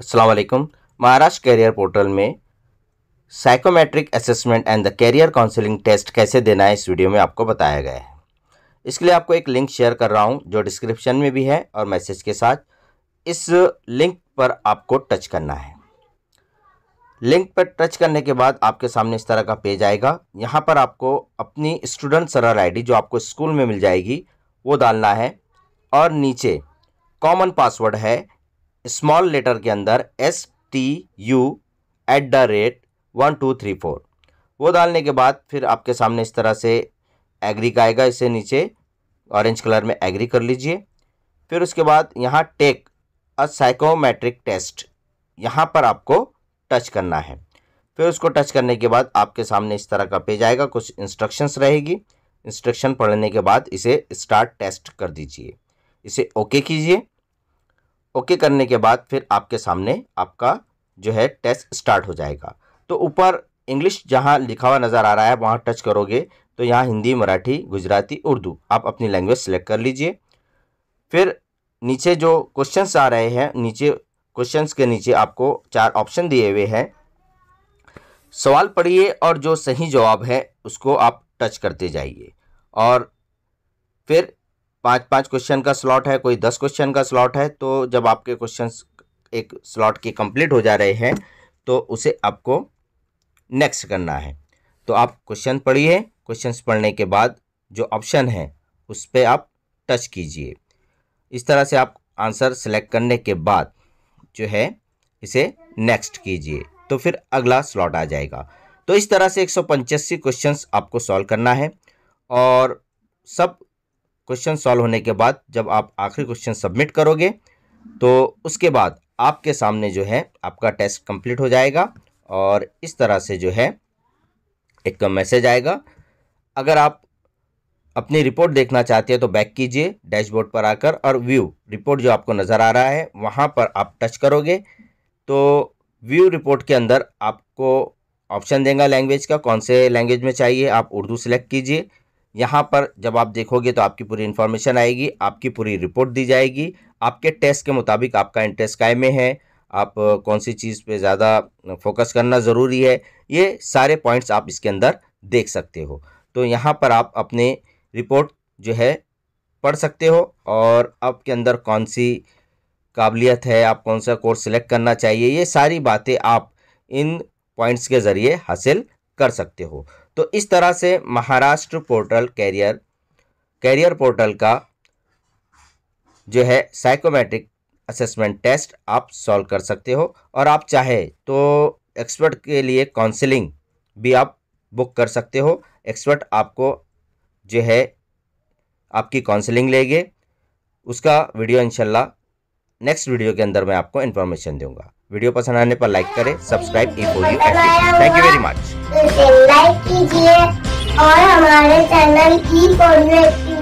असलकम Maharashtra career portal में psychometric assessment and the career counselling test कैसे देना है इस वीडियो में आपको बताया गया है इसके लिए आपको एक लिंक शेयर कर रहा हूँ जो डिस्क्रिप्शन में भी है और मैसेज के साथ इस लिंक पर आपको टच करना है लिंक पर टच करने के बाद आपके सामने इस तरह का पेज आएगा यहाँ पर आपको अपनी स्टूडेंट सरर आई जो आपको स्कूल में मिल जाएगी वो डालना है और नीचे कॉमन पासवर्ड है स्मॉल लेटर के अंदर S T U at the rate one two three four वो डालने के बाद फिर आपके सामने इस तरह से एग्री का आएगा इसे नीचे ऑरेंज कलर में एग्री कर लीजिए फिर उसके बाद यहाँ टेक अ साइकोमेट्रिक टेस्ट यहाँ पर आपको टच करना है फिर उसको टच करने के बाद आपके सामने इस तरह का पेज आएगा कुछ इंस्ट्रक्शंस रहेगी इंस्ट्रक्शन पढ़ने के बाद इसे स्टार्ट टेस्ट कर दीजिए इसे ओके कीजिए ओके करने के बाद फिर आपके सामने आपका जो है टेस्ट स्टार्ट हो जाएगा तो ऊपर इंग्लिश जहाँ लिखा हुआ नज़र आ रहा है वहाँ टच करोगे तो यहाँ हिंदी मराठी गुजराती उर्दू आप अपनी लैंग्वेज सेलेक्ट कर लीजिए फिर नीचे जो क्वेश्चंस आ रहे हैं नीचे क्वेश्चंस के नीचे आपको चार ऑप्शन दिए हुए हैं सवाल पढ़िए और जो सही जवाब है उसको आप टच करते जाइए और फिर पाँच पाँच क्वेश्चन का स्लॉट है कोई दस क्वेश्चन का स्लॉट है तो जब आपके क्वेश्चन एक स्लॉट के कंप्लीट हो जा रहे हैं तो उसे आपको नेक्स्ट करना है तो आप क्वेश्चन पढ़िए क्वेश्चन पढ़ने के बाद जो ऑप्शन है उस पर आप टच कीजिए इस तरह से आप आंसर सेलेक्ट करने के बाद जो है इसे नेक्स्ट कीजिए तो फिर अगला स्लॉट आ जाएगा तो इस तरह से एक सौ क्वेश्चन आपको सॉल्व करना है और सब क्वेश्चन सॉल्व होने के बाद जब आप आखिरी क्वेश्चन सबमिट करोगे तो उसके बाद आपके सामने जो है आपका टेस्ट कंप्लीट हो जाएगा और इस तरह से जो है एक मैसेज आएगा अगर आप अपनी रिपोर्ट देखना चाहते हैं तो बैक कीजिए डैशबोर्ड पर आकर और व्यू रिपोर्ट जो आपको नज़र आ रहा है वहाँ पर आप टच करोगे तो व्यू रिपोर्ट के अंदर आपको ऑप्शन देगा लैंग्वेज का कौन से लैंग्वेज में चाहिए आप उर्दू सेलेक्ट कीजिए यहाँ पर जब आप देखोगे तो आपकी पूरी इन्फॉर्मेशन आएगी आपकी पूरी रिपोर्ट दी जाएगी आपके टेस्ट के मुताबिक आपका इंटरेस्ट काय में है आप कौन सी चीज़ पे ज़्यादा फोकस करना ज़रूरी है ये सारे पॉइंट्स आप इसके अंदर देख सकते हो तो यहाँ पर आप अपने रिपोर्ट जो है पढ़ सकते हो और आपके अंदर कौन सी काबिलियत है आप कौन सा कोर्स सिलेक्ट करना चाहिए ये सारी बातें आप इन पॉइंट्स के ज़रिए हासिल कर सकते हो तो इस तरह से Maharashtra portal career career portal का जो है साइकोमेट्रिक असेसमेंट टेस्ट आप सॉल्व कर सकते हो और आप चाहे तो एक्सपर्ट के लिए काउंसलिंग भी आप बुक कर सकते हो एक्सपर्ट आपको जो है आपकी काउंसलिंग लेंगे उसका वीडियो इंशाल्लाह नेक्स्ट वीडियो के अंदर मैं आपको इन्फॉर्मेशन दूंगा वीडियो पसंद आने पर लाइक करें सब्सक्राइब की thank you very much like कीजिए और हमारे चैनल की